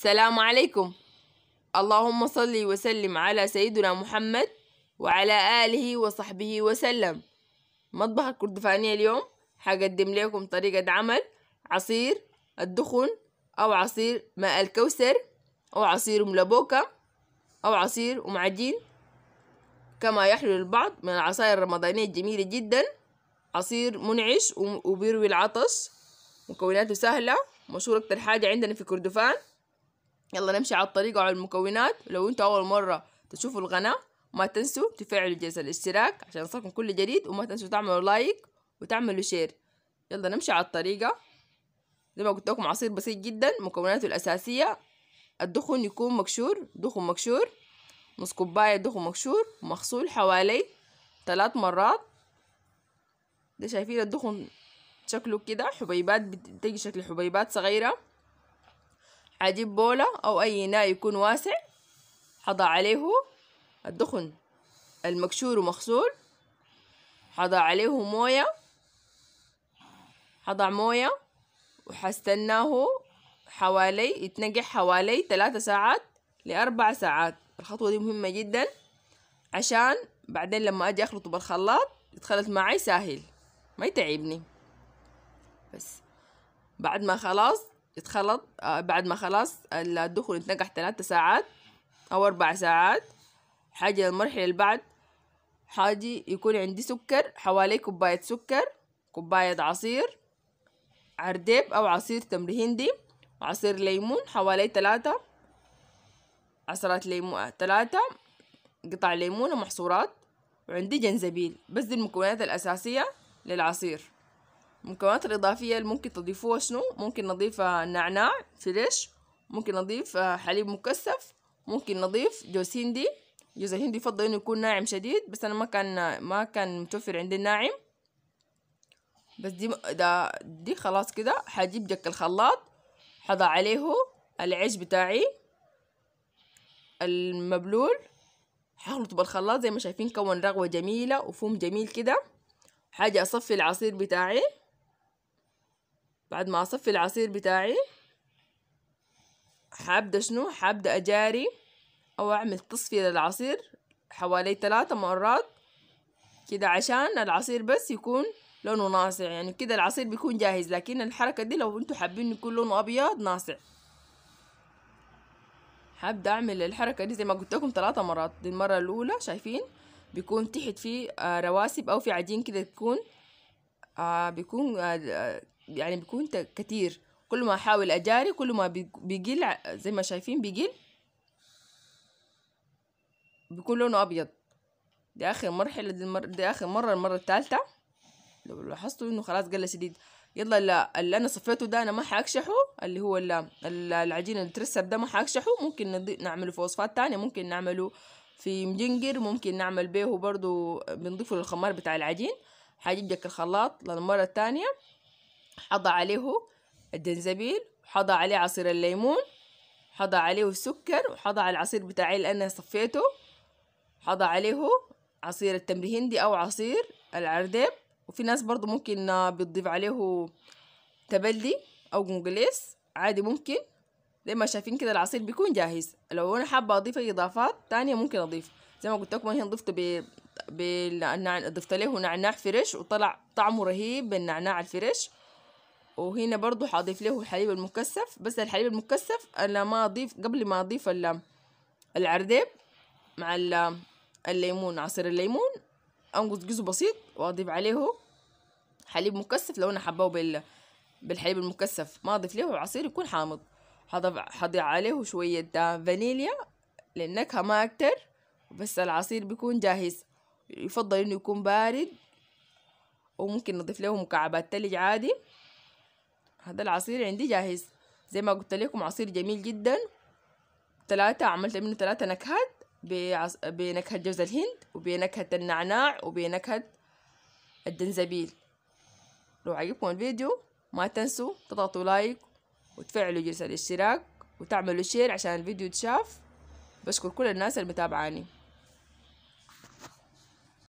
السلام عليكم اللهم صل وسلم على سيدنا محمد وعلى آله وصحبه وسلم مطبخ الكردفانية اليوم هقدم لكم طريقة عمل عصير الدخن أو عصير ماء الكوثر أو عصير ملبوكة أو عصير ومعجين كما يحلو البعض من العصائر الرمضانية الجميلة جدا عصير منعش وبيروي العطش مكوناته سهلة مشهور أكتر حاجة عندنا في كردفان يلا نمشي على الطريق وعلى المكونات لو انتوا أول مرة تشوفوا القناة ما تنسوا تفعلوا جرس الاشتراك عشان يوصلكم كل جديد وما تنسوا تعملوا لايك وتعملوا شير يلا نمشي على الطريقة زي ما قلت لكم عصير بسيط جدا مكوناته الأساسية الدخن يكون مكشور دخن مكشور نص كوباية دخن مكشور مغسول حوالي ثلاث مرات ده شايفين الدخن شكله كده حبيبات بتجي شكل حبيبات صغيرة أجيب بولة أو أي ناء يكون واسع حضع عليه الدخن المكشور ومغسول حضع عليه موية حضع موية وحستناه حوالي يتنقع حوالي ثلاثة ساعات لأربع ساعات الخطوة دي مهمة جدا عشان بعدين لما أجي أخلطه بالخلاط يتخلط معي سهل ما يتعبني بس بعد ما خلاص تتخلط آه، بعد ما خلاص الدخول يتنقح ثلاثة ساعات أو أربع ساعات حاجة المرحلة اللي بعد حاجي يكون عندي سكر حوالي كوباية سكر كوباية عصير عرديب أو عصير تمر هندي عصير ليمون حوالي ثلاثة عصرات ليمون آه، ثلاثة قطع ليمون ومحصورات وعندي جنزبيل بس دي المكونات الأساسية للعصير المكونات الإضافية اللي ممكن تضيفوها شنو ممكن نضيف نعناع فريش ممكن نضيف حليب مكثف ممكن نضيف جوز هندي جوز الهندي يفضل انه يكون ناعم شديد بس انا ما كان ما كان متوفر عندي الناعم بس دي ده دي خلاص كده حجيب جك الخلاط حضع عليه العيش بتاعي المبلول حخلطه بالخلاط زي ما شايفين كون رغوة جميلة وفوم جميل كده حاجة أصفي العصير بتاعي بعد ما أصفي العصير بتاعي حابدأ شنو حابدأ أجاري أو أعمل تصفية للعصير حوالي ثلاثة مرات كده عشان العصير بس يكون لونه ناصع يعني كده العصير بيكون جاهز لكن الحركة دي لو انتوا حابين يكون لونه أبيض ناصع حابدأ اعمل الحركه دي زي ما قلت لكم ثلاثه مرات دي المره الاولى شايفين بيكون تحت في آه، رواسب او في عجين كده تكون آه، بيكون آه، يعني بيكون كتير كل ما أحاول أجاري كل ما بيقل زي ما شايفين بيقل بيكون لونه أبيض دي آخر مرحلة دي, المر... دي آخر مرة المرة الثالثة لو لاحظتوا إنه خلاص قل شديد يلا لا اللي أنا صفيته ده أنا ما حأكشحه اللي هو اللي العجين الترسب ده ما حأكشحه ممكن نضي... نعمله في وصفات تانية ممكن نعمله في مجنجر ممكن نعمل بيه برضو بنضيفه للخمار بتاع العجين حاجيب الخلاط للمرة التانية حضع عليه الدنزبيل حضى عليه عصير الليمون حضع عليه السكر وحضع على العصير بتاعي اللي أنا صفيته حضع عليه عصير التمر هندي أو عصير العرديب وفي ناس برضو ممكن بتضيف عليه تبلي أو جونجليس عادي ممكن زي ما شايفين كده العصير بيكون جاهز لو أنا حابة أضيف أي إضافات تانية ممكن أضيف زي ما قلت لكم هنا ضفت ب بالنعناع ضفت له نعناع فريش وطلع طعمه رهيب بالنعناع الفريش وهنا برضو حاضيف له الحليب المكثف بس الحليب المكثف انا ما اضيف قبل ما اضيف العرديب مع الليمون عصير الليمون انقص جزء بسيط واضيف عليه حليب مكثف لو انا حباه بال بالحليب المكثف ما اضيف له عصير يكون حامض هضيف عليه شوية آه، فانيليا للنكهة ما اكتر بس العصير بيكون جاهز يفضل انه يكون بارد وممكن نضيف له مكعبات تلج عادي هذا العصير عندي جاهز زي ما قلت لكم عصير جميل جدا ثلاثة عملت منه ثلاثة نكهات بعص... بنكهة جوز الهند وبنكهة النعناع وبنكهة الجنزبيل لو عجبكم الفيديو ما تنسوا تضغطوا لايك وتفعلوا جرس الاشتراك وتعملوا شير عشان الفيديو يتشاف بشكر كل الناس المتابعاني